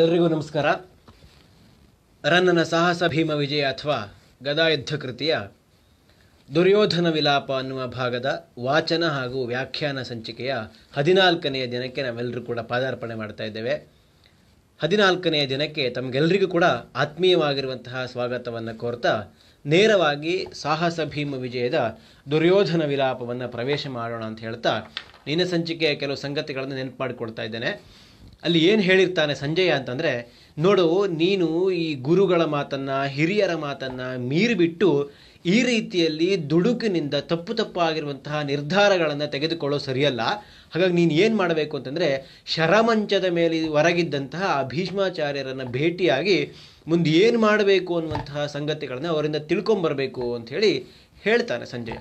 ಎಲ್ರಿಗೂ ನಮಸ್ಕಾರ ರನ್ನನ ಸಾಹಸ ಭೀಮ ವಿಜಯ ಅಥವಾ ಗದಾಯುದ್ಧ ಕೃತಿಯ ದುರ್ಯೋಧನ ವಿಲಾಪ ಅನ್ನುವ ಭಾಗದ ವಾಚನ ಹಾಗೂ ವ್ಯಾಖ್ಯಾನ ಸಂಚಿಕೆಯ ಹದಿನಾಲ್ಕನೆಯ ದಿನಕ್ಕೆ ನಾವೆಲ್ಲರೂ ಕೂಡ ಪಾದಾರ್ಪಣೆ ಮಾಡ್ತಾ ಇದ್ದೇವೆ ಹದಿನಾಲ್ಕನೆಯ ದಿನಕ್ಕೆ ತಮಗೆಲ್ಲರಿಗೂ ಕೂಡ ಆತ್ಮೀಯವಾಗಿರುವಂತಹ ಸ್ವಾಗತವನ್ನು ಕೋರ್ತಾ ನೇರವಾಗಿ ಸಾಹಸ ಭೀಮ ವಿಜಯದ ದುರ್ಯೋಧನ ವಿಲಾಪವನ್ನು ಪ್ರವೇಶ ಮಾಡೋಣ ಅಂತ ಹೇಳ್ತಾ ನಿನ್ನ ಸಂಚಿಕೆಯ ಕೆಲವು ಸಂಗತಿಗಳನ್ನು ನೆನಪು ಮಾಡಿಕೊಡ್ತಾ ಇದ್ದೇನೆ ಅಲ್ಲಿ ಏನು ಹೇಳಿರ್ತಾನೆ ಸಂಜಯ ಅಂತಂದರೆ ನೋಡು ನೀನು ಈ ಗುರುಗಳ ಮಾತನ್ನು ಹಿರಿಯರ ಮಾತನ್ನು ಮೀರಿಬಿಟ್ಟು ಈ ರೀತಿಯಲ್ಲಿ ದುಡುಕಿನಿಂದ ತಪ್ಪು ತಪ್ಪಾಗಿರುವಂತಹ ನಿರ್ಧಾರಗಳನ್ನು ತೆಗೆದುಕೊಳ್ಳೋ ಸರಿಯಲ್ಲ ಹಾಗಾಗಿ ನೀನು ಏನು ಮಾಡಬೇಕು ಅಂತಂದರೆ ಶರಮಂಚದ ಮೇಲೆ ಹೊರಗಿದ್ದಂತಹ ಭೀಷ್ಮಾಚಾರ್ಯರನ್ನು ಭೇಟಿಯಾಗಿ ಮುಂದೆ ಏನು ಮಾಡಬೇಕು ಅನ್ನುವಂತಹ ಸಂಗತಿಗಳನ್ನು ಅವರಿಂದ ತಿಳ್ಕೊಂಬರಬೇಕು ಅಂಥೇಳಿ ಹೇಳ್ತಾನೆ ಸಂಜಯ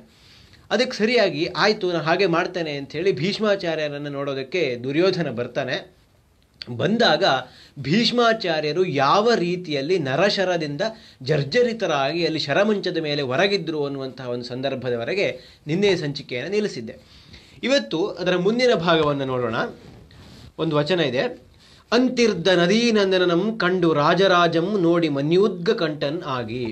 ಅದಕ್ಕೆ ಸರಿಯಾಗಿ ಆಯಿತು ನಾನು ಹಾಗೆ ಮಾಡ್ತೇನೆ ಅಂಥೇಳಿ ಭೀಷ್ಮಾಚಾರ್ಯರನ್ನು ನೋಡೋದಕ್ಕೆ ದುರ್ಯೋಧನ ಬರ್ತಾನೆ ಬಂದಾಗ ಭೀಷ್ಮಾಚಾರ್ಯರು ಯಾವ ರೀತಿಯಲ್ಲಿ ನರಶರದಿಂದ ಜರ್ಜರಿತರಾಗಿ ಅಲ್ಲಿ ಶರಮಂಚದ ಮೇಲೆ ಹೊರಗಿದ್ರು ಅನ್ನುವಂತಹ ಒಂದು ಸಂದರ್ಭದವರೆಗೆ ನಿನ್ನೆ ಸಂಚಿಕೆಯನ್ನು ನಿಲ್ಲಿಸಿದ್ದೆ ಇವತ್ತು ಅದರ ಮುಂದಿನ ಭಾಗವನ್ನು ನೋಡೋಣ ಒಂದು ವಚನ ಇದೆ ಅಂತಿರ್ದ ನದೀನಂದನಂ ಕಂಡು ರಾಜರಾಜಂ ನೋಡಿ ಮನ್ಯೂದ್ಗ ಕಂಠನ್ ಆಗಿ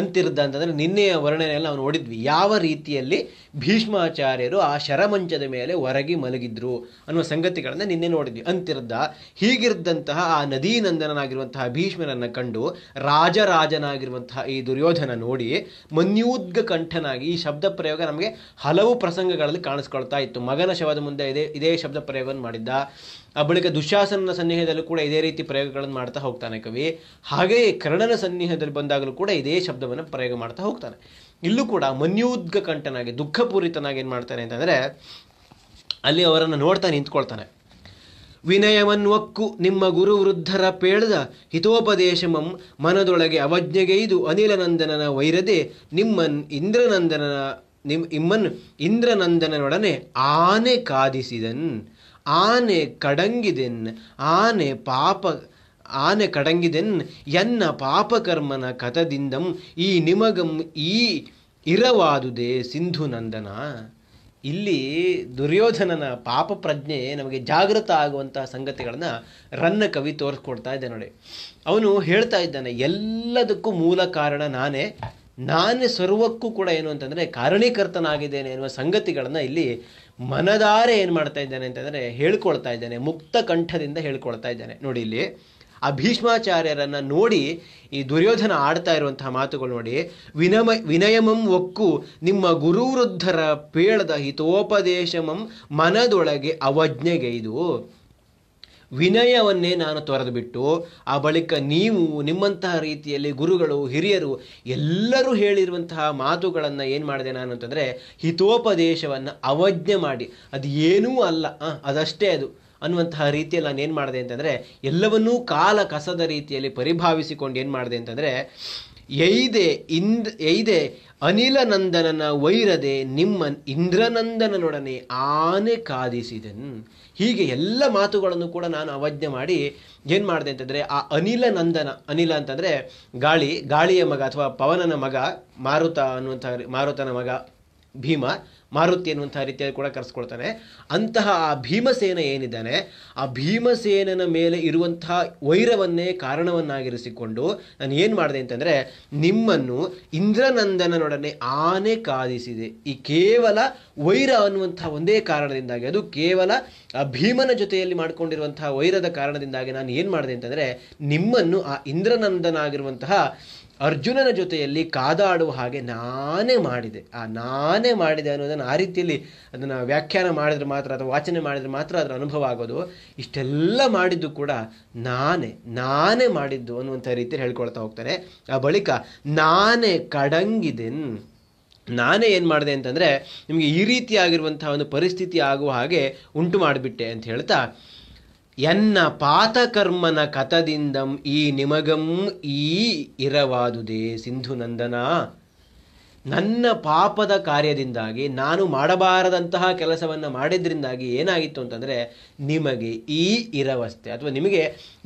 ಅಂತಿರುದ್ಧ ಅಂತಂದರೆ ನಿನ್ನೆಯ ವರ್ಣನೆಯಲ್ಲಿ ನಾವು ನೋಡಿದ್ವಿ ಯಾವ ರೀತಿಯಲ್ಲಿ ಭೀಷ್ಮಾಚಾರ್ಯರು ಆ ಶರಮಂಚದ ಮೇಲೆ ಹೊರಗಿ ಮಲಗಿದ್ರು ಅನ್ನುವ ಸಂಗತಿಗಳನ್ನು ನಿನ್ನೆ ನೋಡಿದ್ವಿ ಅಂತಿರದ್ದ ಹೀಗಿರದಂತಹ ಆ ನದೀ ಭೀಷ್ಮನನ್ನು ಕಂಡು ರಾಜರಾಜನಾಗಿರುವಂತಹ ಈ ದುರ್ಯೋಧನ ನೋಡಿ ಮನ್ಯೂದ್ಗ ಕಂಠನಾಗಿ ಈ ಶಬ್ದ ಪ್ರಯೋಗ ನಮಗೆ ಹಲವು ಪ್ರಸಂಗಗಳಲ್ಲಿ ಕಾಣಿಸ್ಕೊಳ್ತಾ ಇತ್ತು ಮಗನ ಶವದ ಮುಂದೆ ಇದೇ ಇದೇ ಶಬ್ದ ಪ್ರಯೋಗವನ್ನು ಮಾಡಿದ್ದ ಆ ಬಳಿಕ ದುಶಾಸನ ಸನ್ನಿಹದಲ್ಲೂ ಕೂಡ ಇದೇ ರೀತಿ ಪ್ರಯೋಗಗಳನ್ನು ಮಾಡ್ತಾ ಹೋಗ್ತಾನೆ ಕವಿ ಹಾಗೆಯೇ ಕರ್ಣನ ಸನ್ನಿಹದಲ್ಲಿ ಬಂದಾಗಲೂ ಕೂಡ ಇದೇ ಶಬ್ದವನ್ನು ಪ್ರಯೋಗ ಮಾಡ್ತಾ ಹೋಗ್ತಾನೆ ಇಲ್ಲೂ ಕೂಡ ಮನ್ಯೂದ್ಗ ಕಂಠನಾಗಿ ದುಃಖಪೂರಿತನಾಗಿ ಏನು ಮಾಡ್ತಾನೆ ಅಂತಂದರೆ ಅಲ್ಲಿ ಅವರನ್ನು ನೋಡ್ತಾ ನಿಂತ್ಕೊಳ್ತಾನೆ ವಿನಯವನ್ವಕ್ಕು ನಿಮ್ಮ ಗುರು ವೃದ್ಧರ ಪೇಳದ ಹಿತೋಪದೇಶಮಂ ಮನದೊಳಗೆ ಅವಜ್ಞೆಗೈದು ಅನಿಲನಂದನನ ವೈರದೆ ನಿಮ್ಮನ್ ಇಂದ್ರನಂದನನ ನಿಮ್ ಇಮ್ಮನ್ ಇಂದ್ರನಂದನನೊಡನೆ ಆನೆ ಕಾದಿಸಿದನ್ ಆನೆ ಕಡಂಗಿದೆನ್ ಆನೆ ಪಾಪ ಆನೆ ಕಡಂಗಿದೆನ್ ಎನ್ನ ಪಾಪಕರ್ಮನ ಕಥದಿಂದಂ ಈ ನಿಮಗಂ ಈ ಇರವಾದುದೇ ನಂದನ ಇಲ್ಲಿ ದುರ್ಯೋಧನನ ಪಾಪ ಪ್ರಜ್ಞೆ ನಮಗೆ ಜಾಗೃತ ಆಗುವಂತಹ ಸಂಗತಿಗಳನ್ನು ರನ್ನ ಕವಿ ತೋರಿಸ್ಕೊಡ್ತಾ ಇದ್ದೆ ನೋಡಿ ಅವನು ಹೇಳ್ತಾ ಇದ್ದಾನೆ ಎಲ್ಲದಕ್ಕೂ ಮೂಲ ಕಾರಣ ನಾನೇ ನಾನೇ ಸರ್ವಕ್ಕೂ ಕೂಡ ಏನು ಅಂತಂದರೆ ಕಾರಣೀಕರ್ತನಾಗಿದ್ದೇನೆ ಎನ್ನುವ ಸಂಗತಿಗಳನ್ನು ಇಲ್ಲಿ ಮನದಾರೆ ಏನು ಮಾಡ್ತಾ ಇದ್ದಾನೆ ಅಂತಂದರೆ ಹೇಳ್ಕೊಳ್ತಾ ಇದ್ದಾನೆ ಮುಕ್ತ ಕಂಠದಿಂದ ಹೇಳ್ಕೊಳ್ತಾ ಇದ್ದಾನೆ ನೋಡಿ ಇಲ್ಲಿ ಆ ಭೀಷ್ಮಾಚಾರ್ಯರನ್ನು ನೋಡಿ ಈ ದುರ್ಯೋಧನ ಆಡ್ತಾ ಇರುವಂತಹ ಮಾತುಗಳು ನೋಡಿ ವಿನಮ ವಿನಯಮಂ ಒಕ್ಕು ನಿಮ್ಮ ಗುರುವೃದ್ಧರ ಪೇಳದ ಹಿತೋಪದೇಶಮಂ ಮನದೊಳಗೆ ಅವಜ್ಞೆಗೆ ಇದು ವಿನಯವನ್ನೇ ನಾನು ತೊರೆದು ಬಿಟ್ಟು ಆ ಬಳಿಕ ನೀವು ನಿಮ್ಮಂತಹ ರೀತಿಯಲ್ಲಿ ಗುರುಗಳು ಹಿರಿಯರು ಎಲ್ಲರೂ ಹೇಳಿರುವಂತಹ ಮಾತುಗಳನ್ನು ಏನು ಮಾಡಿದೆ ನಾನು ಅಂತಂದರೆ ಹಿತೋಪದೇಶವನ್ನು ಅವಜ್ಞೆ ಮಾಡಿ ಅದು ಏನೂ ಅಲ್ಲ ಅದಷ್ಟೇ ಅದು ಅನ್ನುವಂತಹ ರೀತಿಯಲ್ಲಿ ನಾನು ಏನು ಮಾಡಿದೆ ಅಂತಂದರೆ ಎಲ್ಲವನ್ನೂ ಕಾಲ ಕಸದ ರೀತಿಯಲ್ಲಿ ಪರಿಭಾವಿಸಿಕೊಂಡು ಏನು ಮಾಡಿದೆ ಅಂತಂದರೆ ಎಯ್ದೆ ಇಂದ್ ಎಯ್ದೆ ಅನಿಲನಂದನನ ವೈರದೆ ನಿಮ್ಮ ಇಂದ್ರನಂದನನೊಡನೆ ಆನೆ ಕಾದಿಸಿದನ್ ಹೀಗೆ ಎಲ್ಲ ಮಾತುಗಳನ್ನು ಕೂಡ ನಾನು ಅವಜ್ಞೆ ಮಾಡಿ ಏನು ಮಾಡಿದೆ ಅಂತಂದರೆ ಆ ಅನಿಲ ನಂದನ ಅನಿಲ ಅಂತಂದರೆ ಗಾಳಿ ಗಾಳಿಯ ಮಗ ಅಥವಾ ಪವನನ ಮಗ ಮಾರುತ ಅನ್ನುವಂಥ ಮಾರುತನ ಮಗ ಭೀಮ ಮಾರುತಿ ಅನ್ನುವಂಥ ರೀತಿಯಲ್ಲಿ ಕೂಡ ಕರೆಸ್ಕೊಳ್ತಾನೆ ಅಂತಹ ಆ ಭೀಮಸೇನ ಏನಿದ್ದಾನೆ ಆ ಭೀಮಸೇನನ ಮೇಲೆ ಇರುವಂತಹ ವೈರವನ್ನೇ ಕಾರಣವನ್ನಾಗಿರಿಸಿಕೊಂಡು ನಾನು ಏನು ಮಾಡಿದೆ ಅಂತಂದರೆ ನಿಮ್ಮನ್ನು ಇಂದ್ರನಂದನನೊಡನೆ ಆನೆ ಕಾದಿಸಿದೆ ಈ ಕೇವಲ ವೈರ ಅನ್ನುವಂಥ ಒಂದೇ ಕಾರಣದಿಂದಾಗಿ ಅದು ಕೇವಲ ಆ ಭೀಮನ ಜೊತೆಯಲ್ಲಿ ಮಾಡಿಕೊಂಡಿರುವಂತಹ ವೈರದ ಕಾರಣದಿಂದಾಗಿ ನಾನು ಏನು ಮಾಡಿದೆ ಅಂತಂದರೆ ನಿಮ್ಮನ್ನು ಆ ಇಂದ್ರನಂದನಾಗಿರುವಂತಹ ಅರ್ಜುನನ ಜೊತೆಯಲ್ಲಿ ಕಾದಾಡುವ ಹಾಗೆ ನಾನೇ ಮಾಡಿದೆ ಆ ನಾನೇ ಮಾಡಿದೆ ಅನ್ನೋದನ್ನು ಆ ರೀತಿಯಲ್ಲಿ ಅದನ್ನು ವ್ಯಾಖ್ಯಾನ ಮಾಡಿದ್ರೆ ಮಾತ್ರ ಅಥವಾ ವಾಚನೆ ಮಾಡಿದರೆ ಮಾತ್ರ ಅದರ ಅನುಭವ ಆಗೋದು ಇಷ್ಟೆಲ್ಲ ಮಾಡಿದ್ದು ಕೂಡ ನಾನೇ ನಾನೇ ಮಾಡಿದ್ದು ಅನ್ನುವಂಥ ರೀತಿಯಲ್ಲಿ ಹೇಳ್ಕೊಳ್ತಾ ಹೋಗ್ತಾರೆ ಆ ಬಳಿಕ ನಾನೇ ಕಡಂಗಿದೆನ್ ನಾನೇ ಏನು ಮಾಡಿದೆ ಅಂತಂದರೆ ನಿಮಗೆ ಈ ರೀತಿಯಾಗಿರುವಂಥ ಒಂದು ಪರಿಸ್ಥಿತಿ ಆಗುವ ಹಾಗೆ ಉಂಟು ಮಾಡಿಬಿಟ್ಟೆ ಅಂತ ಹೇಳ್ತಾ ಎನ್ನ ಪಾತಕರ್ಮನ ಕಥದಿಂದಂ ಈ ನಿಮಗಂ ಈ ಇರವಾದುದೇ ಸಿಂಧು ನಂದನ ನನ್ನ ಪಾಪದ ಕಾರ್ಯದಿಂದಾಗಿ ನಾನು ಮಾಡಬಾರದಂತಹ ಕೆಲಸವನ್ನು ಮಾಡಿದ್ರಿಂದಾಗಿ ಏನಾಗಿತ್ತು ಅಂತಂದರೆ ನಿಮಗೆ ಈ ಇರವಸ್ಥೆ ಅಥವಾ ನಿಮಗೆ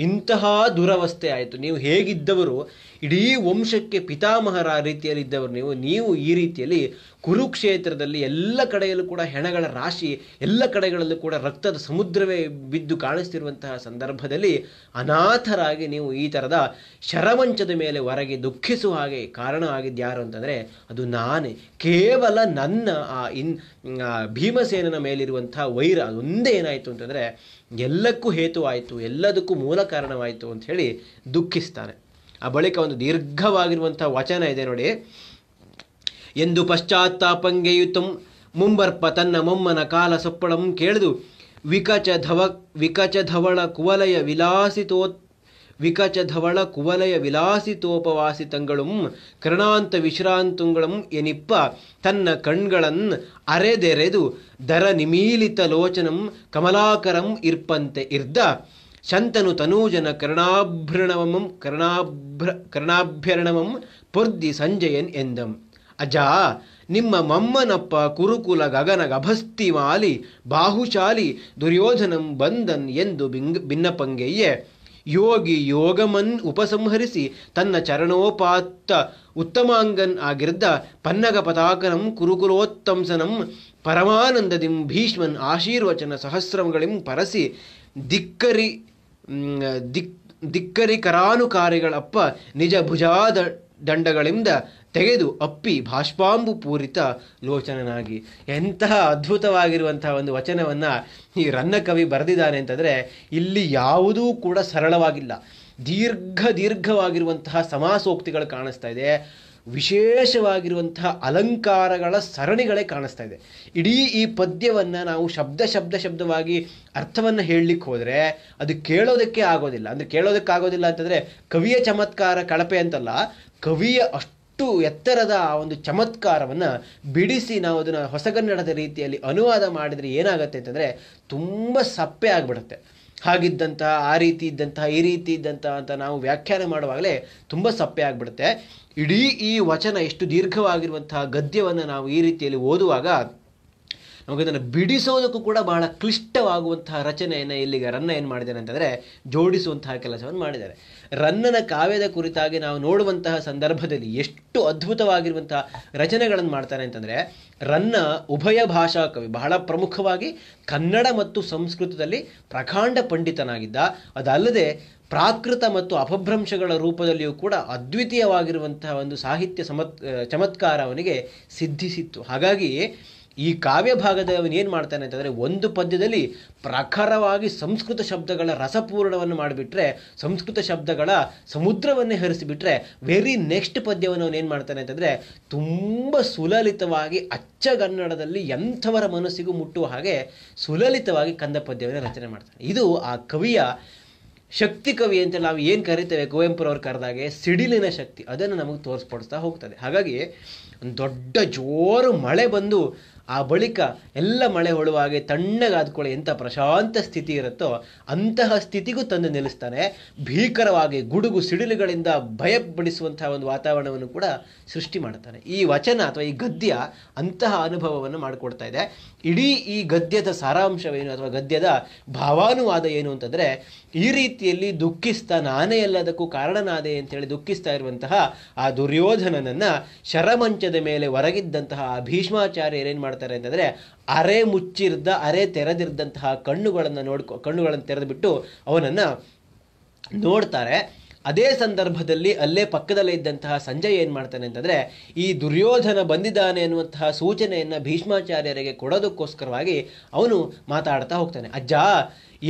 ಇಂತಹ ದುರವಸ್ಥೆ ಆಯಿತು ನೀವು ಹೇಗಿದ್ದವರು ಇಡೀ ವಂಶಕ್ಕೆ ಪಿತಾಮಹರ ರೀತಿಯಲ್ಲಿ ಇದ್ದವರು ನೀವು ನೀವು ಈ ರೀತಿಯಲ್ಲಿ ಕುರುಕ್ಷೇತ್ರದಲ್ಲಿ ಎಲ್ಲ ಕಡೆಯಲ್ಲೂ ಕೂಡ ಹೆಣಗಳ ರಾಶಿ ಎಲ್ಲ ಕಡೆಗಳಲ್ಲೂ ಕೂಡ ರಕ್ತದ ಸಮುದ್ರವೇ ಬಿದ್ದು ಕಾಣಿಸ್ತಿರುವಂತಹ ಸಂದರ್ಭದಲ್ಲಿ ಅನಾಥರಾಗಿ ನೀವು ಈ ಥರದ ಶರವಂಚದ ಮೇಲೆ ಹೊರಗೆ ದುಃಖಿಸುವ ಹಾಗೆ ಕಾರಣ ಆಗಿದ್ದು ಯಾರು ಅಂತಂದರೆ ಅದು ನಾನೇ ಕೇವಲ ನನ್ನ ಆ ಇನ್ ಭೀಮಸೇನನ ಮೇಲಿರುವಂತಹ ವೈರ ಅದೊಂದೇ ಏನಾಯಿತು ಅಂತಂದರೆ ಎಲ್ಲಕ್ಕೂ ಹೇತುವಾಯಿತು ಎಲ್ಲದಕ್ಕೂ ಮೂಲ ಕಾರಣವಾಯಿತು ಅಂತ ಹೇಳಿ ದುಃಖಿಸ್ತಾನೆ ಆ ಬಳಿಕ ಒಂದು ದೀರ್ಘವಾಗಿರುವಂಥ ವಚನ ಇದೆ ನೋಡಿ ಎಂದು ಪಶ್ಚಾತ್ತಾಪಂಗೆಯುತಂ ಮುಂಬರ್ಪ ತನ್ನ ಮೊಮ್ಮನ ಕಾಲ ಸೊಪ್ಪಳಂ ಕೇಳಿದು ವಿಕಚ ಧವಳ ಕುವಲಯ ವಿಲಾಸಿತೋ ವಿಕಚ ಧವಳ ಕುವಲಯ ವಿಲಾಸಿತೋಪವಾಸಿತಂಗಳಂ ಕರ್ಣಾಂತ ವಿಶ್ರಾಂತುಂಗಳಂ ಎನಿಪ್ಪ ತನ್ನ ಕಣ್ಗಳನ್ನು ಅರೆದೆರೆದು ದರ ನಿಮೀಲಿತ ಲೋಚನಂ ಕಮಲಾಕರಂ ಇರ್ಪಂತೆ ಇರ್ದ ಶಂತನು ತನೂಜನ ಕರ್ಣಾಭ್ರಣವಮಂ ಕರ್ಣಾಭ್ರ ಕರ್ಣಾಭ್ಯರಣವಂ ಪೊರ್ದಿ ಸಂಜಯನ್ ಎಂದಂ ಅಜಾ ನಿಮ್ಮ ಮಮ್ಮನಪ್ಪ ಕುರುಕುಲ ಗಗನ ಗಭಸ್ತಿ ಮಾಲಿ ಬಾಹುಶಾಲಿ ದುರ್ಯೋಧನಂ ಬಂದನ್ ಎಂದು ಬಿಂಗ್ ಭಿನ್ನಪಂಗೆಯೇ ಯೋಗಿ ಯೋಗಮನ್ ಉಪಸಂಹರಿಸಿ ತನ್ನ ಚರಣೋಪಾತ್ತ ಉತ್ತಮಾಂಗನ್ ಆಗಿರ್ದ ಪನ್ನಗ ಪತಾಕನಂ ಕುರುಕುಲೋತ್ತಂಸನಂ ಪರಮಾನಂದದಿಂ ಭೀಷ್ಮನ್ ಆಶೀರ್ವಚನ ಸಹಸ್ರಂಗಳಿಂ ಪರಸಿ ದಿಕ್ಕರಿ ದಿಕ್ ದಿಕ್ಕರಿ ಕರಾನುಕಾರಿಗಳಪ್ಪ ನಿಜ ಭುಜಾದ ದಂಡಗಳಿಂದ ತೆಗೆದು ಅಪ್ಪಿ ಭಾಷ್ಪಾಂಬು ಪೂರಿತ ಲೋಚನನಾಗಿ ಎಂತಹ ಅದ್ಭುತವಾಗಿರುವಂತಹ ಒಂದು ವಚನವನ್ನು ಈ ರನ್ನ ಕವಿ ಬರೆದಿದ್ದಾನೆ ಅಂತಂದರೆ ಇಲ್ಲಿ ಯಾವುದೂ ಕೂಡ ಸರಳವಾಗಿಲ್ಲ ದೀರ್ಘ ದೀರ್ಘವಾಗಿರುವಂತಹ ಸಮಾಸೋಕ್ತಿಗಳು ಕಾಣಿಸ್ತಾ ಇದೆ ವಿಶೇಷವಾಗಿರುವಂತಹ ಅಲಂಕಾರಗಳ ಸರಣಿಗಳೇ ಕಾಣಿಸ್ತಾ ಇದೆ ಇಡೀ ಈ ಪದ್ಯವನ್ನು ನಾವು ಶಬ್ದ ಶಬ್ದ ಶಬ್ದವಾಗಿ ಅರ್ಥವನ್ನು ಹೇಳಲಿಕ್ಕೆ ಹೋದರೆ ಅದು ಕೇಳೋದಕ್ಕೆ ಆಗೋದಿಲ್ಲ ಅಂದರೆ ಆಗೋದಿಲ್ಲ ಅಂತಂದರೆ ಕವಿಯ ಚಮತ್ಕಾರ ಕಳಪೆ ಅಂತಲ್ಲ ಕವಿಯ ಅಷ್ಟು ಎತ್ತರದ ಆ ಒಂದು ಚಮತ್ಕಾರವನ್ನು ಬಿಡಿಸಿ ನಾವು ಅದನ್ನು ಹೊಸಗನ್ನಡದ ರೀತಿಯಲ್ಲಿ ಅನುವಾದ ಮಾಡಿದರೆ ಏನಾಗುತ್ತೆ ಅಂತಂದರೆ ತುಂಬ ಸಪ್ಪೆ ಆಗಿಬಿಡುತ್ತೆ ಹಾಗಿದ್ದಂತಹ ಆ ರೀತಿ ಇದ್ದಂತಹ ಈ ರೀತಿ ಇದ್ದಂತಹ ಅಂತ ನಾವು ವ್ಯಾಖ್ಯಾನ ಮಾಡುವಾಗಲೇ ತುಂಬ ಸಪ್ಪೆ ಆಗಿಬಿಡುತ್ತೆ ಇಡೀ ಈ ವಚನ ಎಷ್ಟು ದೀರ್ಘವಾಗಿರುವಂತಹ ಗದ್ಯವನ್ನು ನಾವು ಈ ರೀತಿಯಲ್ಲಿ ಓದುವಾಗ ನಮಗದನ್ನು ಬಿಡಿಸೋದಕ್ಕೂ ಕೂಡ ಬಹಳ ಕ್ಲಿಷ್ಟವಾಗುವಂತಹ ರಚನೆಯನ್ನು ಇಲ್ಲಿಗೆ ರನ್ನ ಏನು ಮಾಡಿದ್ದಾರೆ ಅಂತಂದರೆ ಜೋಡಿಸುವಂತಹ ಕೆಲಸವನ್ನು ಮಾಡಿದ್ದಾರೆ ರನ್ನನ ಕಾವ್ಯದ ಕುರಿತಾಗಿ ನಾವು ನೋಡುವಂತಹ ಸಂದರ್ಭದಲ್ಲಿ ಎಷ್ಟು ಅದ್ಭುತವಾಗಿರುವಂತಹ ರಚನೆಗಳನ್ನು ಮಾಡ್ತಾರೆ ಅಂತಂದರೆ ರನ್ನ ಉಭಯ ಭಾಷಾ ಕವಿ ಬಹಳ ಪ್ರಮುಖವಾಗಿ ಕನ್ನಡ ಮತ್ತು ಸಂಸ್ಕೃತದಲ್ಲಿ ಪ್ರಕಾಂಡ ಪಂಡಿತನಾಗಿದ್ದ ಅದಲ್ಲದೆ ಪ್ರಾಕೃತ ಮತ್ತು ಅಪಭ್ರಂಶಗಳ ರೂಪದಲ್ಲಿಯೂ ಕೂಡ ಅದ್ವಿತೀಯವಾಗಿರುವಂತಹ ಒಂದು ಸಾಹಿತ್ಯ ಸಮತ್ ಚಮತ್ಕಾರ ಅವನಿಗೆ ಸಿದ್ಧಿಸಿತ್ತು ಹಾಗಾಗಿ ಈ ಕಾವ್ಯ ಭಾಗದ ಅವನೇನು ಏನು ಮಾಡ್ತಾನೆ ಅಂತಂದರೆ ಒಂದು ಪದ್ಯದಲ್ಲಿ ಪ್ರಖರವಾಗಿ ಸಂಸ್ಕೃತ ಶಬ್ದಗಳ ರಸಪೂರ್ಣವನ್ನು ಮಾಡಿಬಿಟ್ರೆ ಸಂಸ್ಕೃತ ಶಬ್ದಗಳ ಸಮುದ್ರವನ್ನೇ ಹರಿಸಿಬಿಟ್ರೆ ವೆರಿ ನೆಕ್ಸ್ಟ್ ಪದ್ಯವನ್ನು ಅವನು ಏನು ಮಾಡ್ತಾನೆ ಅಂತಂದರೆ ತುಂಬ ಸುಲಲಿತವಾಗಿ ಅಚ್ಚಗನ್ನಡದಲ್ಲಿ ಎಂಥವರ ಮನಸ್ಸಿಗೂ ಮುಟ್ಟುವ ಹಾಗೆ ಸುಲಲಿತವಾಗಿ ಕಂದ ಪದ್ಯವನ್ನು ರಚನೆ ಮಾಡ್ತಾನೆ ಇದು ಆ ಕವಿಯ ಶಕ್ತಿ ಕವಿ ಅಂತ ನಾವು ಏನು ಕರಿತೇವೆ ಕುವೆಂಪುರವ್ರು ಕರೆದಾಗೆ ಸಿಡಿಲಿನ ಶಕ್ತಿ ಅದನ್ನು ನಮಗೆ ತೋರಿಸ್ಪಡಿಸ್ತಾ ಹೋಗ್ತದೆ ಹಾಗಾಗಿ ಒಂದು ದೊಡ್ಡ ಜೋರು ಮಳೆ ಬಂದು ಆ ಬಳಿಕ ಎಲ್ಲ ಮಳೆ ಹೊಳುವ ಹಾಗೆ ಎಂಥ ಪ್ರಶಾಂತ ಸ್ಥಿತಿ ಇರುತ್ತೋ ಅಂತಹ ಸ್ಥಿತಿಗೂ ತಂದು ನಿಲ್ಲಿಸ್ತಾನೆ ಭೀಕರವಾಗಿ ಗುಡುಗು ಸಿಡಿಲುಗಳಿಂದ ಭಯಪಡಿಸುವಂತಹ ಒಂದು ವಾತಾವರಣವನ್ನು ಕೂಡ ಸೃಷ್ಟಿ ಮಾಡ್ತಾನೆ ಈ ವಚನ ಅಥವಾ ಈ ಗದ್ಯ ಅಂತಹ ಅನುಭವವನ್ನು ಮಾಡಿಕೊಡ್ತಾ ಇದೆ ಇಡೀ ಈ ಗದ್ಯದ ಸಾರಾಂಶವೇನು ಅಥವಾ ಗದ್ಯದ ಭಾವಾನುವಾದ ಏನು ಅಂತಂದರೆ ಈ ರೀತಿಯಲ್ಲಿ ದುಃಖಿಸ್ತಾ ನಾನೇ ಎಲ್ಲದಕ್ಕೂ ಕಾರಣನಾದೆ ಅಂತೇಳಿ ದುಃಖಿಸ್ತಾ ಇರುವಂತಹ ಆ ದುರ್ಯೋಧನನನ್ನು ಶರಮಂಚದ ಮೇಲೆ ಹೊರಗಿದ್ದಂತಹ ಭೀಷ್ಮಾಚಾರ್ಯರೇನು ಮಾಡ್ತಾರೆ ಮಾಡ್ತಾರೆ ಅಂತಂದರೆ ಅರೆ ಮುಚ್ಚಿರ್ದ ಅರೆ ತೆರೆದಿರ್ದಂತಹ ಕಣ್ಣುಗಳನ್ನು ನೋಡ್ಕೊ ಕಣ್ಣುಗಳನ್ನು ತೆರೆದುಬಿಟ್ಟು ಅವನನ್ನು ನೋಡ್ತಾರೆ ಅದೇ ಸಂದರ್ಭದಲ್ಲಿ ಅಲ್ಲೇ ಪಕ್ಕದಲ್ಲೇ ಇದ್ದಂತಹ ಸಂಜಯ್ ಏನು ಮಾಡ್ತಾನೆ ಅಂತಂದರೆ ಈ ದುರ್ಯೋಧನ ಬಂದಿದ್ದಾನೆ ಎನ್ನುವಂತಹ ಸೂಚನೆಯನ್ನು ಭೀಷ್ಮಾಚಾರ್ಯರಿಗೆ ಕೊಡೋದಕ್ಕೋಸ್ಕರವಾಗಿ ಅವನು ಮಾತಾಡ್ತಾ ಹೋಗ್ತಾನೆ ಅಜ್ಜ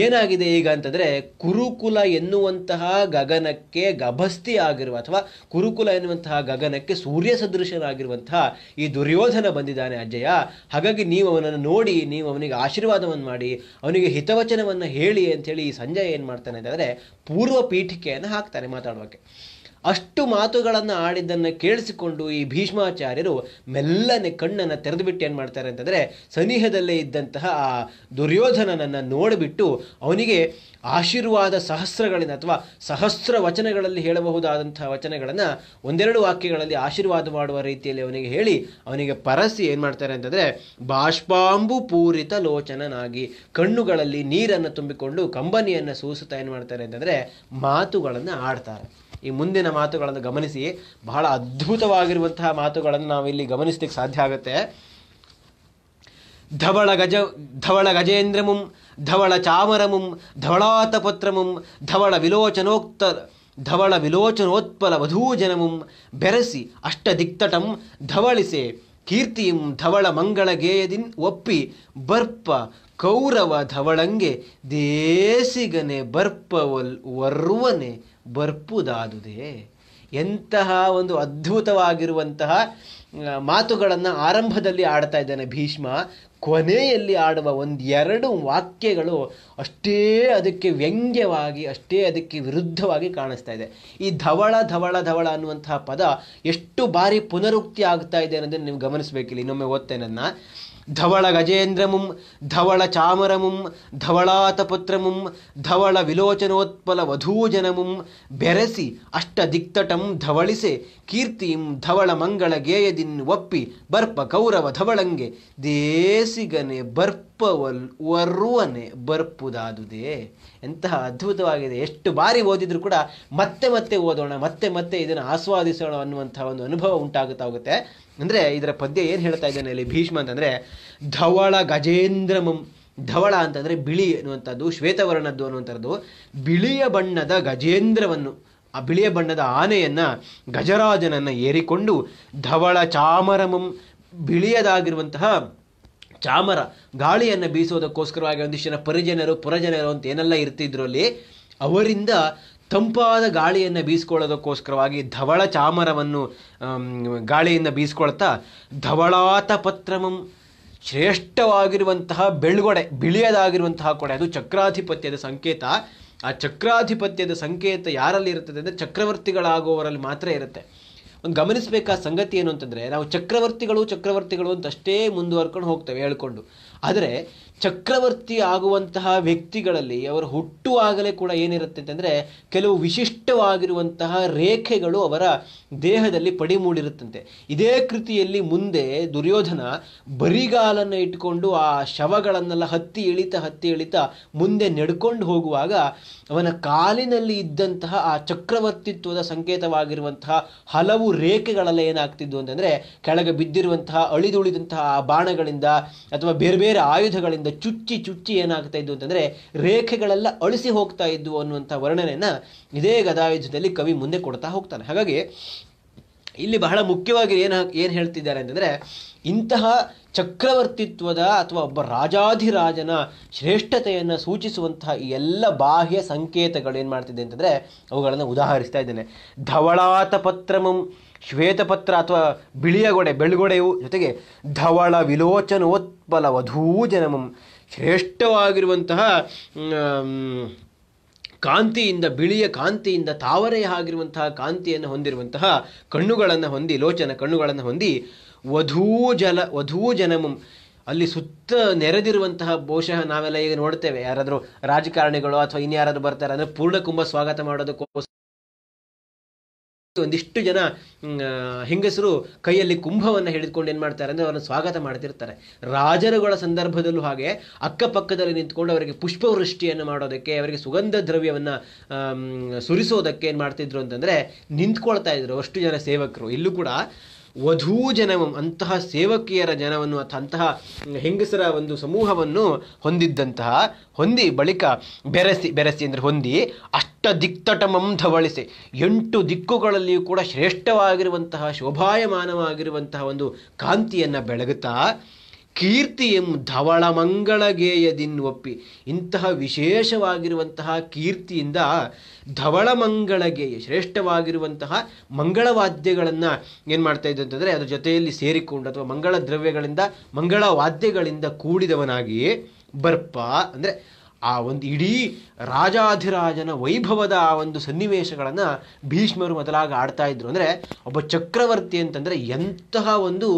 ಏನಾಗಿದೆ ಈಗ ಅಂತಂದರೆ ಕುರುಕುಲ ಎನ್ನುವಂತಹ ಗಗನಕ್ಕೆ ಗಭಸ್ತಿ ಆಗಿರುವ ಅಥವಾ ಕುರುಕುಲ ಎನ್ನುವಂತಹ ಗಗನಕ್ಕೆ ಸೂರ್ಯ ಸದೃಶನಾಗಿರುವಂತಹ ಈ ದುರ್ಯೋಧನ ಬಂದಿದ್ದಾನೆ ಅಜ್ಜಯ್ಯ ಹಾಗಾಗಿ ನೀವು ಅವನನ್ನು ನೋಡಿ ನೀವು ಅವನಿಗೆ ಆಶೀರ್ವಾದವನ್ನು ಮಾಡಿ ಅವನಿಗೆ ಹಿತವಚನವನ್ನು ಹೇಳಿ ಅಂತೇಳಿ ಈ ಸಂಜಯ ಏನು ಮಾಡ್ತಾನೆ ಅಂತಂದರೆ ಪೂರ್ವ ಪೀಠಿಕೆಯನ್ನು ಹಾಕ್ತಾನೆ ಮಾತಾಡೋಕ್ಕೆ ಅಷ್ಟು ಮಾತುಗಳನ್ನು ಆಡಿದ್ದನ್ನು ಕೇಳಿಸಿಕೊಂಡು ಈ ಭೀಷ್ಮಾಚಾರ್ಯರು ಮೆಲ್ಲನೆ ಕಣ್ಣನ್ನು ಬಿಟ್ಟು ಏನು ಮಾಡ್ತಾರೆ ಅಂತಂದರೆ ಸನಿಹದಲ್ಲೇ ಇದ್ದಂತಹ ಆ ದುರ್ಯೋಧನನನ್ನು ನೋಡಿಬಿಟ್ಟು ಅವನಿಗೆ ಆಶೀರ್ವಾದ ಸಹಸ್ರಗಳಿಂದ ಅಥವಾ ಸಹಸ್ರ ವಚನಗಳಲ್ಲಿ ಹೇಳಬಹುದಾದಂತಹ ವಚನಗಳನ್ನು ಒಂದೆರಡು ವಾಕ್ಯಗಳಲ್ಲಿ ಆಶೀರ್ವಾದ ಮಾಡುವ ರೀತಿಯಲ್ಲಿ ಅವನಿಗೆ ಹೇಳಿ ಅವನಿಗೆ ಪರಸಿ ಏನು ಮಾಡ್ತಾರೆ ಅಂತಂದರೆ ಬಾಷ್ಪಾಂಬು ಪೂರಿತ ಲೋಚನನಾಗಿ ಕಣ್ಣುಗಳಲ್ಲಿ ನೀರನ್ನು ತುಂಬಿಕೊಂಡು ಕಂಬನಿಯನ್ನು ಸೂಸುತ್ತಾ ಏನು ಮಾಡ್ತಾರೆ ಅಂತಂದರೆ ಮಾತುಗಳನ್ನು ಆಡ್ತಾರೆ ಈ ಮುಂದಿನ ಮಾತುಗಳನ್ನು ಗಮನಿಸಿ ಬಹಳ ಅದ್ಭುತವಾಗಿರುವಂತಹ ಮಾತುಗಳನ್ನು ನಾವಿಲ್ಲಿ ಗಮನಿಸ್ಲಿಕ್ಕೆ ಸಾಧ್ಯ ಆಗುತ್ತೆ ಧವಳ ಗಜ ಧವಳ ಗಜೇಂದ್ರಮುಂ ಧವಳ ಚಾಮರಮುಂ ಮುಂ ಧವಳ ವಿಲೋಚನೋಕ್ತ ಧವಳ ವಿಲೋಚನೋತ್ಪಲ ವಧೂಜನಮುಂ ಅಷ್ಟ ಅಷ್ಟದಿಕ್ತಟಂ ಧವಳಿಸೆ ಕೀರ್ತಿಯಂ ಧವಳ ಮಂಗಳ ಗೇಯದಿನ್ ಒಪ್ಪಿ ಬರ್ಪ ಕೌರವ ಧವಳಂಗೆ ದೇಸಿಗನೆ ಬರ್ಪವಲ್ ವರ್ವನೆ ಬರ್ಪುದಾದುದೇ ಎಂತಹ ಒಂದು ಅದ್ಭುತವಾಗಿರುವಂತಹ ಮಾತುಗಳನ್ನು ಆರಂಭದಲ್ಲಿ ಆಡ್ತಾ ಇದ್ದಾನೆ ಭೀಷ್ಮ ಕೊನೆಯಲ್ಲಿ ಆಡುವ ಒಂದೆರಡು ವಾಕ್ಯಗಳು ಅಷ್ಟೇ ಅದಕ್ಕೆ ವ್ಯಂಗ್ಯವಾಗಿ ಅಷ್ಟೇ ಅದಕ್ಕೆ ವಿರುದ್ಧವಾಗಿ ಕಾಣಿಸ್ತಾ ಇದೆ ಈ ಧವಳ ಧವಳ ಧವಳ ಅನ್ನುವಂತಹ ಪದ ಎಷ್ಟು ಬಾರಿ ಪುನರುಕ್ತಿ ಆಗ್ತಾ ಇದೆ ಅನ್ನೋದನ್ನು ನೀವು ಗಮನಿಸಬೇಕಿಲ್ಲ ಇನ್ನೊಮ್ಮೆ ಅದನ್ನ ಧವಳ ಗಜೇಂದ್ರಮುಂ ಧವಳ ಚಾಮರಮುಂ ಧವಳಾತಪುತ್ರಮುಂ ಧವಳ ವಿಲೋಚನೋತ್ಪಲ ವಧೂಜನಮುಂ ಬೆರೆಸಿ ಅಷ್ಟ ದಿಕ್ತಟಂ ಧವಳಿಸೆ ಕೀರ್ತಿಂ ಧವಳ ಮಂಗಳ ಗೇಯದಿನ್ ಒಪ್ಪಿ ಬರ್ಪ ಕೌರವ ಧವಳಂಗೆ ದೇಸಿಗನೆ ಬರ್ಪ ಒಪ್ಪವಲ್ ವರ್ವನೆ ಬರ್ಪುದಾದುದೇ ಎಂತಹ ಅದ್ಭುತವಾಗಿದೆ ಎಷ್ಟು ಬಾರಿ ಓದಿದರೂ ಕೂಡ ಮತ್ತೆ ಮತ್ತೆ ಓದೋಣ ಮತ್ತೆ ಮತ್ತೆ ಇದನ್ನು ಆಸ್ವಾದಿಸೋಣ ಅನ್ನುವಂಥ ಒಂದು ಅನುಭವ ಉಂಟಾಗುತ್ತಾ ಹೋಗುತ್ತೆ ಅಂದರೆ ಇದರ ಪದ್ಯ ಏನು ಹೇಳ್ತಾ ಇದ್ದಾನೆ ಅಲ್ಲಿ ಭೀಷ್ಮ ಅಂತಂದರೆ ಧವಳ ಗಜೇಂದ್ರಮಂ ಧವಳ ಅಂತಂದರೆ ಬಿಳಿ ಅನ್ನುವಂಥದ್ದು ಶ್ವೇತವರ್ಣದ್ದು ಅನ್ನುವಂಥದ್ದು ಬಿಳಿಯ ಬಣ್ಣದ ಗಜೇಂದ್ರವನ್ನು ಆ ಬಿಳಿಯ ಬಣ್ಣದ ಆನೆಯನ್ನು ಗಜರಾಜನನ್ನು ಏರಿಕೊಂಡು ಧವಳ ಚಾಮರಮಂ ಬಿಳಿಯದಾಗಿರುವಂತಹ ಚಾಮರ ಗಾಳಿಯನ್ನು ಬೀಸೋದಕ್ಕೋಸ್ಕರವಾಗಿ ಒಂದಿಷ್ಟು ಜನ ಪರಿಜನರು ಪುರಜನರು ಅಂತ ಏನೆಲ್ಲ ಇರ್ತಿದ್ರು ಅಲ್ಲಿ ಅವರಿಂದ ತಂಪಾದ ಗಾಳಿಯನ್ನು ಬೀಸ್ಕೊಳ್ಳೋದಕ್ಕೋಸ್ಕರವಾಗಿ ಧವಳ ಚಾಮರವನ್ನು ಗಾಳಿಯನ್ನು ಬೀಸ್ಕೊಳ್ತಾ ಧವಳಾತ ಪತ್ರಮಂ ಶ್ರೇಷ್ಠವಾಗಿರುವಂತಹ ಬೆಳ್ಗೊಡೆ ಬಿಳಿಯದಾಗಿರುವಂತಹ ಕೊಡೆ ಅದು ಚಕ್ರಾಧಿಪತ್ಯದ ಸಂಕೇತ ಆ ಚಕ್ರಾಧಿಪತ್ಯದ ಸಂಕೇತ ಯಾರಲ್ಲಿ ಇರ್ತದೆ ಅಂದರೆ ಚಕ್ರವರ್ತಿಗಳಾಗುವವರಲ್ಲಿ ಮಾತ್ರ ಇರುತ್ತೆ ಒಂದು ಗಮನಿಸಬೇಕಾದ ಸಂಗತಿ ಏನು ಅಂತಂದರೆ ನಾವು ಚಕ್ರವರ್ತಿಗಳು ಚಕ್ರವರ್ತಿಗಳು ಅಂತ ಅಷ್ಟೇ ಮುಂದುವರ್ಕೊಂಡು ಹೋಗ್ತೇವೆ ಹೇಳ್ಕೊಂಡು ಆದರೆ ಚಕ್ರವರ್ತಿ ಆಗುವಂತಹ ವ್ಯಕ್ತಿಗಳಲ್ಲಿ ಅವರು ಹುಟ್ಟುವಾಗಲೇ ಕೂಡ ಏನಿರುತ್ತೆ ಅಂತಂದರೆ ಕೆಲವು ವಿಶಿಷ್ಟವಾಗಿರುವಂತಹ ರೇಖೆಗಳು ಅವರ ದೇಹದಲ್ಲಿ ಪಡಿಮೂಡಿರುತ್ತಂತೆ ಇದೇ ಕೃತಿಯಲ್ಲಿ ಮುಂದೆ ದುರ್ಯೋಧನ ಬರಿಗಾಲನ್ನು ಇಟ್ಟುಕೊಂಡು ಆ ಶವಗಳನ್ನೆಲ್ಲ ಹತ್ತಿ ಇಳಿತ ಹತ್ತಿ ಇಳಿತ ಮುಂದೆ ನಡ್ಕೊಂಡು ಹೋಗುವಾಗ ಅವನ ಕಾಲಿನಲ್ಲಿ ಇದ್ದಂತಹ ಆ ಚಕ್ರವರ್ತಿತ್ವದ ಸಂಕೇತವಾಗಿರುವಂತಹ ಹಲವು ರೇಖೆಗಳೆಲ್ಲ ಏನಾಗ್ತಿದ್ವು ಅಂತಂದರೆ ಕೆಳಗೆ ಬಿದ್ದಿರುವಂತಹ ಅಳಿದುಳಿದಂತಹ ಬಾಣಗಳಿಂದ ಅಥವಾ ಬೇರೆ ಬೇರೆ ಆಯುಧಗಳಿಂದ ಚುಚ್ಚಿ ಚುಚ್ಚಿ ಏನಾಗ್ತಾ ಇದ್ದು ಅಂತಂದರೆ ರೇಖೆಗಳೆಲ್ಲ ಅಳಿಸಿ ಹೋಗ್ತಾ ಇದ್ದು ಅನ್ನುವಂಥ ವರ್ಣನೆಯನ್ನು ಇದೇ ಗದಾಯುಧದಲ್ಲಿ ಕವಿ ಮುಂದೆ ಕೊಡ್ತಾ ಹೋಗ್ತಾನೆ ಹಾಗಾಗಿ ಇಲ್ಲಿ ಬಹಳ ಮುಖ್ಯವಾಗಿ ಏನು ಏನು ಹೇಳ್ತಿದ್ದಾರೆ ಅಂತಂದರೆ ಇಂತಹ ಚಕ್ರವರ್ತಿತ್ವದ ಅಥವಾ ಒಬ್ಬ ರಾಜಾಧಿರಾಜನ ಶ್ರೇಷ್ಠತೆಯನ್ನು ಸೂಚಿಸುವಂತಹ ಎಲ್ಲ ಬಾಹ್ಯ ಸಂಕೇತಗಳು ಏನು ಮಾಡ್ತಿದೆ ಅಂತಂದರೆ ಅವುಗಳನ್ನು ಉದಾಹರಿಸ್ತಾ ಇದ್ದೇನೆ ಧವಳಾತ ಪತ್ರಮಂ ಶ್ವೇತಪತ್ರ ಅಥವಾ ಬಿಳಿಯ ಗೋಡೆ ಬೆಳ್ಗೊಡೆಯು ಜೊತೆಗೆ ಧವಳ ವಿಲೋಚನೋತ್ಪಲ ಜನಮಂ ಶ್ರೇಷ್ಠವಾಗಿರುವಂತಹ ಕಾಂತಿಯಿಂದ ಬಿಳಿಯ ಕಾಂತಿಯಿಂದ ತಾವರೆ ಆಗಿರುವಂತಹ ಕಾಂತಿಯನ್ನು ಹೊಂದಿರುವಂತಹ ಕಣ್ಣುಗಳನ್ನು ಹೊಂದಿ ಲೋಚನ ಕಣ್ಣುಗಳನ್ನು ಹೊಂದಿ ವಧೂ ಜನಮಂ ಅಲ್ಲಿ ಸುತ್ತ ನೆರೆದಿರುವಂತಹ ಬಹುಶಃ ನಾವೆಲ್ಲ ಈಗ ನೋಡ್ತೇವೆ ಯಾರಾದರೂ ರಾಜಕಾರಣಿಗಳು ಅಥವಾ ಇನ್ಯಾರಾದರೂ ಬರ್ತಾರೆ ಅಂದರೆ ಕುಂಭ ಸ್ವಾಗತ ಮಾಡೋದಕ್ಕೋಸ್ಕರ ಒಂದಿಷ್ಟು ಜನ ಹೆಂಗಸರು ಕೈಯಲ್ಲಿ ಕುಂಭವನ್ನು ಹಿಡಿದುಕೊಂಡು ಏನು ಮಾಡ್ತಾರೆ ಅಂದರೆ ಅವರನ್ನು ಸ್ವಾಗತ ಮಾಡ್ತಿರ್ತಾರೆ ರಾಜರುಗಳ ಸಂದರ್ಭದಲ್ಲೂ ಹಾಗೆ ಅಕ್ಕಪಕ್ಕದಲ್ಲಿ ನಿಂತ್ಕೊಂಡು ಅವರಿಗೆ ಪುಷ್ಪವೃಷ್ಟಿಯನ್ನು ಮಾಡೋದಕ್ಕೆ ಅವರಿಗೆ ಸುಗಂಧ ದ್ರವ್ಯವನ್ನು ಸುರಿಸೋದಕ್ಕೆ ಏನು ಮಾಡ್ತಿದ್ರು ಅಂತಂದರೆ ನಿಂತ್ಕೊಳ್ತಾ ಇದ್ರು ಅಷ್ಟು ಜನ ಸೇವಕರು ಇಲ್ಲೂ ಕೂಡ ವಧೂ ಜನವಂ ಅಂತಹ ಸೇವಕಿಯರ ಜನವನ್ನು ಅಥವಾ ಅಂತಹ ಹೆಂಗಸರ ಒಂದು ಸಮೂಹವನ್ನು ಹೊಂದಿದ್ದಂತಹ ಹೊಂದಿ ಬಳಿಕ ಬೆರೆಸಿ ಬೆರೆಸಿ ಅಂದರೆ ಹೊಂದಿ ಅಷ್ಟ ದಿಕ್ತಟಮಂ ಧವಳಿಸಿ ಎಂಟು ದಿಕ್ಕುಗಳಲ್ಲಿಯೂ ಕೂಡ ಶ್ರೇಷ್ಠವಾಗಿರುವಂತಹ ಶೋಭಾಯಮಾನವಾಗಿರುವಂತಹ ಒಂದು ಕಾಂತಿಯನ್ನು ಬೆಳಗುತ್ತಾ ಕೀರ್ತಿ ಎಂ ಧವಳಮಂಗಳಗೇಯದಿನ್ ಒಪ್ಪಿ ಇಂತಹ ವಿಶೇಷವಾಗಿರುವಂತಹ ಕೀರ್ತಿಯಿಂದ ಧವಳ ಮಂಗಳಗೆಯ ಶ್ರೇಷ್ಠವಾಗಿರುವಂತಹ ಮಂಗಳವಾದ್ಯಗಳನ್ನು ಏನು ಮಾಡ್ತಾ ಇದ್ದಂತಂದರೆ ಅಂತಂದರೆ ಅದರ ಜೊತೆಯಲ್ಲಿ ಸೇರಿಕೊಂಡು ಅಥವಾ ಮಂಗಳ ದ್ರವ್ಯಗಳಿಂದ ಮಂಗಳ ವಾದ್ಯಗಳಿಂದ ಕೂಡಿದವನಾಗಿಯೇ ಬರ್ಪ ಅಂದರೆ ಆ ಒಂದು ಇಡೀ ರಾಜಾಧಿರಾಜನ ವೈಭವದ ಆ ಒಂದು ಸನ್ನಿವೇಶಗಳನ್ನು ಭೀಷ್ಮರು ಮೊದಲಾಗಿ ಆಡ್ತಾ ಇದ್ರು ಅಂದರೆ ಒಬ್ಬ ಚಕ್ರವರ್ತಿ ಅಂತಂದರೆ ಎಂತಹ ಒಂದು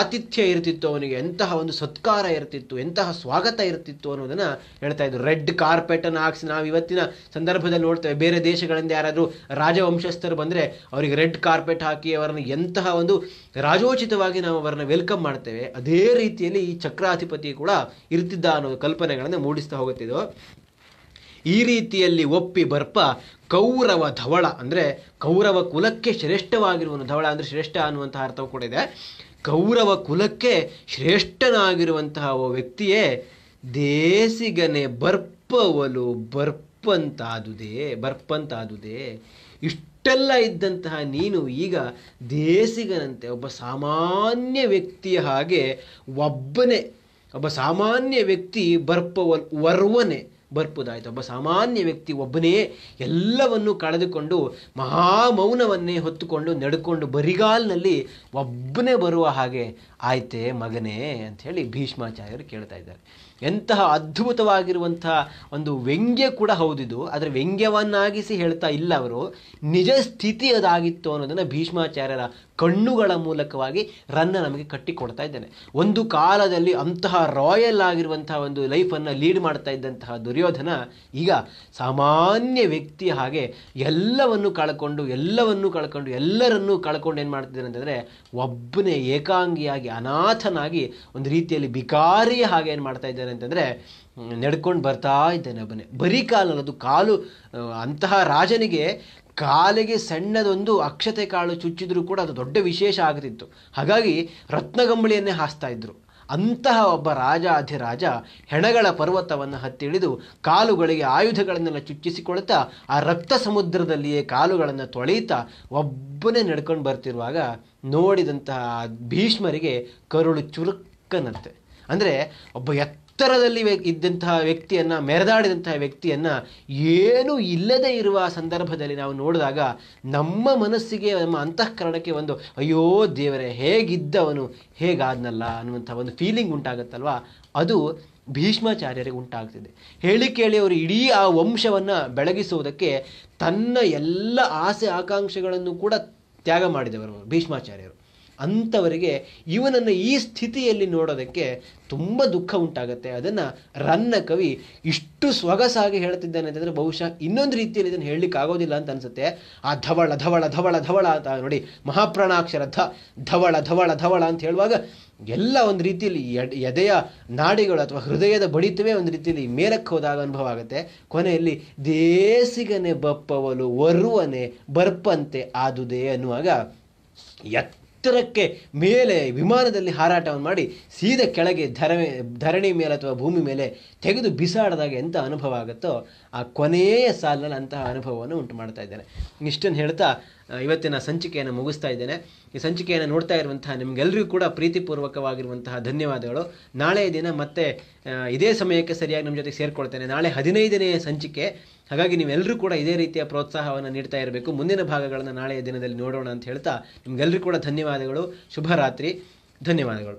ಆತಿಥ್ಯ ಇರ್ತಿತ್ತು ಅವನಿಗೆ ಎಂತಹ ಒಂದು ಸತ್ಕಾರ ಇರ್ತಿತ್ತು ಎಂತಹ ಸ್ವಾಗತ ಇರ್ತಿತ್ತು ಅನ್ನೋದನ್ನು ಹೇಳ್ತಾ ಇದ್ರು ರೆಡ್ ಕಾರ್ಪೆಟನ್ನು ಹಾಕ್ಸಿ ನಾವು ಇವತ್ತಿನ ಸಂದರ್ಭದಲ್ಲಿ ನೋಡ್ತೇವೆ ಬೇರೆ ದೇಶಗಳಿಂದ ಯಾರಾದರೂ ರಾಜವಂಶಸ್ಥರು ಬಂದರೆ ಅವರಿಗೆ ರೆಡ್ ಕಾರ್ಪೆಟ್ ಹಾಕಿ ಅವರನ್ನು ಎಂತಹ ಒಂದು ರಾಜೋಚಿತವಾಗಿ ನಾವು ಅವರನ್ನು ವೆಲ್ಕಮ್ ಮಾಡ್ತೇವೆ ಅದೇ ರೀತಿಯಲ್ಲಿ ಈ ಚಕ್ರಾಧಿಪತಿ ಕೂಡ ಇರ್ತಿದ್ದ ಅನ್ನೋ ಕಲ್ಪನೆಗಳನ್ನು ಮೂಡಿಸ್ತಾರೆ ಹೋಗುತ್ತೆ ಹೋಗುತ್ತಿದ್ದು ಈ ರೀತಿಯಲ್ಲಿ ಒಪ್ಪಿ ಬರ್ಪ ಕೌರವ ಧವಳ ಅಂದರೆ ಕೌರವ ಕುಲಕ್ಕೆ ಶ್ರೇಷ್ಠವಾಗಿರುವನು ಧವಳ ಅಂದರೆ ಶ್ರೇಷ್ಠ ಅನ್ನುವಂತಹ ಅರ್ಥವು ಕೂಡ ಇದೆ ಕೌರವ ಕುಲಕ್ಕೆ ಶ್ರೇಷ್ಠನಾಗಿರುವಂತಹ ವ್ಯಕ್ತಿಯೇ ದೇಸಿಗನೆ ಬರ್ಪವಲು ಬರ್ಪಂತಾದುದೇ ಬರ್ಪಂತಾದುದೇ ಇಷ್ಟೆಲ್ಲ ಇದ್ದಂತಹ ನೀನು ಈಗ ದೇಸಿಗನಂತೆ ಒಬ್ಬ ಸಾಮಾನ್ಯ ವ್ಯಕ್ತಿಯ ಹಾಗೆ ಒಬ್ಬನೇ ಒಬ್ಬ ಸಾಮಾನ್ಯ ವ್ಯಕ್ತಿ ಬರ್ಪ ವರ್ವನೆ ಬರ್ಪುದಾಯಿತು ಒಬ್ಬ ಸಾಮಾನ್ಯ ವ್ಯಕ್ತಿ ಒಬ್ಬನೇ ಎಲ್ಲವನ್ನು ಕಳೆದುಕೊಂಡು ಮಹಾಮೌನವನ್ನೇ ಹೊತ್ತುಕೊಂಡು ನಡ್ಕೊಂಡು ಬರಿಗಾಲ್ನಲ್ಲಿ ಒಬ್ಬನೇ ಬರುವ ಹಾಗೆ ಆಯ್ತೆ ಮಗನೇ ಅಂಥೇಳಿ ಭೀಷ್ಮಾಚಾರ್ಯರು ಕೇಳ್ತಾ ಇದ್ದಾರೆ ಎಂತಹ ಅದ್ಭುತವಾಗಿರುವಂತಹ ಒಂದು ವ್ಯಂಗ್ಯ ಕೂಡ ಹೌದಿದು ಆದರೆ ವ್ಯಂಗ್ಯವನ್ನಾಗಿಸಿ ಹೇಳ್ತಾ ಇಲ್ಲ ಅವರು ನಿಜ ಸ್ಥಿತಿ ಅದಾಗಿತ್ತು ಅನ್ನೋದನ್ನು ಭೀಷ್ಮಾಚಾರ್ಯರ ಕಣ್ಣುಗಳ ಮೂಲಕವಾಗಿ ರನ್ನ ನಮಗೆ ಕಟ್ಟಿಕೊಡ್ತಾ ಇದ್ದಾನೆ ಒಂದು ಕಾಲದಲ್ಲಿ ಅಂತಹ ರಾಯಲ್ ಆಗಿರುವಂತಹ ಒಂದು ಲೈಫನ್ನು ಲೀಡ್ ಮಾಡ್ತಾ ಇದ್ದಂತಹ ದುರ್ಯೋಧನ ಈಗ ಸಾಮಾನ್ಯ ವ್ಯಕ್ತಿ ಹಾಗೆ ಎಲ್ಲವನ್ನು ಕಳ್ಕೊಂಡು ಎಲ್ಲವನ್ನು ಕಳ್ಕೊಂಡು ಎಲ್ಲರನ್ನೂ ಕಳ್ಕೊಂಡು ಏನು ಮಾಡ್ತಿದ್ದಾನೆ ಅಂತಂದರೆ ಒಬ್ಬನೇ ಏಕಾಂಗಿಯಾಗಿ ಅನಾಥನಾಗಿ ಒಂದು ರೀತಿಯಲ್ಲಿ ಬಿಕಾರಿಯ ಹಾಗೆ ಏನು ಮಾಡ್ತಾ ಅಂತಂದ್ರೆ ಅಂತಂದರೆ ನಡ್ಕೊಂಡು ಬರ್ತಾ ಇದ್ದಾನೆ ಒಬ್ಬನೇ ಬರೀ ಕಾಲು ಅದು ಕಾಲು ಅಂತಹ ರಾಜನಿಗೆ ಕಾಲಿಗೆ ಸಣ್ಣದೊಂದು ಅಕ್ಷತೆ ಕಾಳು ಚುಚ್ಚಿದ್ರೂ ಕೂಡ ಅದು ದೊಡ್ಡ ವಿಶೇಷ ಆಗ್ತಿತ್ತು ಹಾಗಾಗಿ ರತ್ನಗಂಬಳಿಯನ್ನೇ ಹಾಸ್ತಾ ಇದ್ರು ಅಂತಹ ಒಬ್ಬ ರಾಜ ಅಧಿರಾಜ ಹೆಣಗಳ ಪರ್ವತವನ್ನು ಹತ್ತಿಳಿದು ಕಾಲುಗಳಿಗೆ ಆಯುಧಗಳನ್ನೆಲ್ಲ ಚುಚ್ಚಿಸಿಕೊಳ್ತಾ ಆ ರಕ್ತ ಸಮುದ್ರದಲ್ಲಿಯೇ ಕಾಲುಗಳನ್ನು ತೊಳೆಯುತ್ತಾ ಒಬ್ಬನೇ ನಡ್ಕೊಂಡು ಬರ್ತಿರುವಾಗ ನೋಡಿದಂತಹ ಭೀಷ್ಮರಿಗೆ ಕರುಳು ಚುರುಕ್ಕನಂತೆ ಅಂದರೆ ಒಬ್ಬ ಎತ್ತ ಎತ್ತರದಲ್ಲಿ ಇದ್ದಂತಹ ವ್ಯಕ್ತಿಯನ್ನು ಮೆರೆದಾಡಿದಂತಹ ವ್ಯಕ್ತಿಯನ್ನು ಏನೂ ಇಲ್ಲದೆ ಇರುವ ಸಂದರ್ಭದಲ್ಲಿ ನಾವು ನೋಡಿದಾಗ ನಮ್ಮ ಮನಸ್ಸಿಗೆ ನಮ್ಮ ಅಂತಃಕರಣಕ್ಕೆ ಒಂದು ಅಯ್ಯೋ ದೇವರೇ ಹೇಗಿದ್ದವನು ಹೇಗಾದ್ನಲ್ಲ ಅನ್ನುವಂಥ ಒಂದು ಫೀಲಿಂಗ್ ಉಂಟಾಗುತ್ತಲ್ವ ಅದು ಭೀಷ್ಮಾಚಾರ್ಯರಿಗೆ ಉಂಟಾಗ್ತಿದೆ ಹೇಳಿ ಕೇಳಿ ಅವರು ಇಡೀ ಆ ವಂಶವನ್ನು ಬೆಳಗಿಸುವುದಕ್ಕೆ ತನ್ನ ಎಲ್ಲ ಆಸೆ ಆಕಾಂಕ್ಷೆಗಳನ್ನು ಕೂಡ ತ್ಯಾಗ ಮಾಡಿದವರು ಭೀಷ್ಮಾಚಾರ್ಯರು ಅಂಥವರಿಗೆ ಇವನನ್ನು ಈ ಸ್ಥಿತಿಯಲ್ಲಿ ನೋಡೋದಕ್ಕೆ ತುಂಬ ದುಃಖ ಉಂಟಾಗುತ್ತೆ ಅದನ್ನು ರನ್ನ ಕವಿ ಇಷ್ಟು ಸೊಗಸಾಗಿ ಹೇಳ್ತಿದ್ದಾನೆ ಅಂತಂದರೆ ಬಹುಶಃ ಇನ್ನೊಂದು ರೀತಿಯಲ್ಲಿ ಇದನ್ನು ಹೇಳಲಿಕ್ಕೆ ಆಗೋದಿಲ್ಲ ಅಂತ ಅನಿಸುತ್ತೆ ಆ ಧವಳ ಧವಳ ಧವಳ ಧವಳ ಅಂತ ನೋಡಿ ಮಹಾಪ್ರಾಣಾಕ್ಷರ ಧ ಧವಳ ಧವಳ ಧವಳ ಅಂತ ಹೇಳುವಾಗ ಎಲ್ಲ ಒಂದು ರೀತಿಯಲ್ಲಿ ಎದೆಯ ನಾಡಿಗಳು ಅಥವಾ ಹೃದಯದ ಬಡಿತವೇ ಒಂದು ರೀತಿಯಲ್ಲಿ ಮೇಲಕ್ಕೆ ಹೋದಾಗ ಅನುಭವ ಆಗುತ್ತೆ ಕೊನೆಯಲ್ಲಿ ದೇಸಿಗನೆ ಬಪ್ಪವಲು ಒರುವನೆ ಬರ್ಪಂತೆ ಆದುದೇ ಅನ್ನುವಾಗ ಎತ್ತ ಎತ್ತರಕ್ಕೆ ಮೇಲೆ ವಿಮಾನದಲ್ಲಿ ಹಾರಾಟವನ್ನು ಮಾಡಿ ಸೀದ ಕೆಳಗೆ ಧರಣಿ ಧರಣಿ ಮೇಲೆ ಅಥವಾ ಭೂಮಿ ಮೇಲೆ ತೆಗೆದು ಬಿಸಾಡಿದಾಗ ಎಂಥ ಅನುಭವ ಆಗುತ್ತೋ ಆ ಕೊನೆಯ ಸಾಲಿನಲ್ಲಿ ಅಂತಹ ಅನುಭವವನ್ನು ಉಂಟು ಮಾಡ್ತಾ ಇದ್ದೇನೆ ಇಷ್ಟನ್ನು ಹೇಳ್ತಾ ಇವತ್ತಿನ ಸಂಚಿಕೆಯನ್ನು ಮುಗಿಸ್ತಾ ಇದ್ದೇನೆ ಈ ಸಂಚಿಕೆಯನ್ನು ನೋಡ್ತಾ ಇರುವಂತಹ ನಿಮಗೆಲ್ಲರಿಗೂ ಕೂಡ ಪ್ರೀತಿಪೂರ್ವಕವಾಗಿರುವಂತಹ ಧನ್ಯವಾದಗಳು ನಾಳೆ ದಿನ ಮತ್ತೆ ಇದೇ ಸಮಯಕ್ಕೆ ಸರಿಯಾಗಿ ನಮ್ಮ ಜೊತೆಗೆ ಸೇರಿಕೊಳ್ತೇನೆ ನಾಳೆ ಹದಿನೈದನೆಯ ಸಂಚಿಕೆ ಹಾಗಾಗಿ ನೀವೆಲ್ಲರೂ ಕೂಡ ಇದೇ ರೀತಿಯ ಪ್ರೋತ್ಸಾಹವನ್ನು ನೀಡ್ತಾ ಇರಬೇಕು ಮುಂದಿನ ಭಾಗಗಳನ್ನು ನಾಳೆಯ ದಿನದಲ್ಲಿ ನೋಡೋಣ ಅಂತ ಹೇಳ್ತಾ ನಿಮಗೆಲ್ಲರಿಗೂ ಕೂಡ ಧನ್ಯವಾದಗಳು ಶುಭರಾತ್ರಿ ಧನ್ಯವಾದಗಳು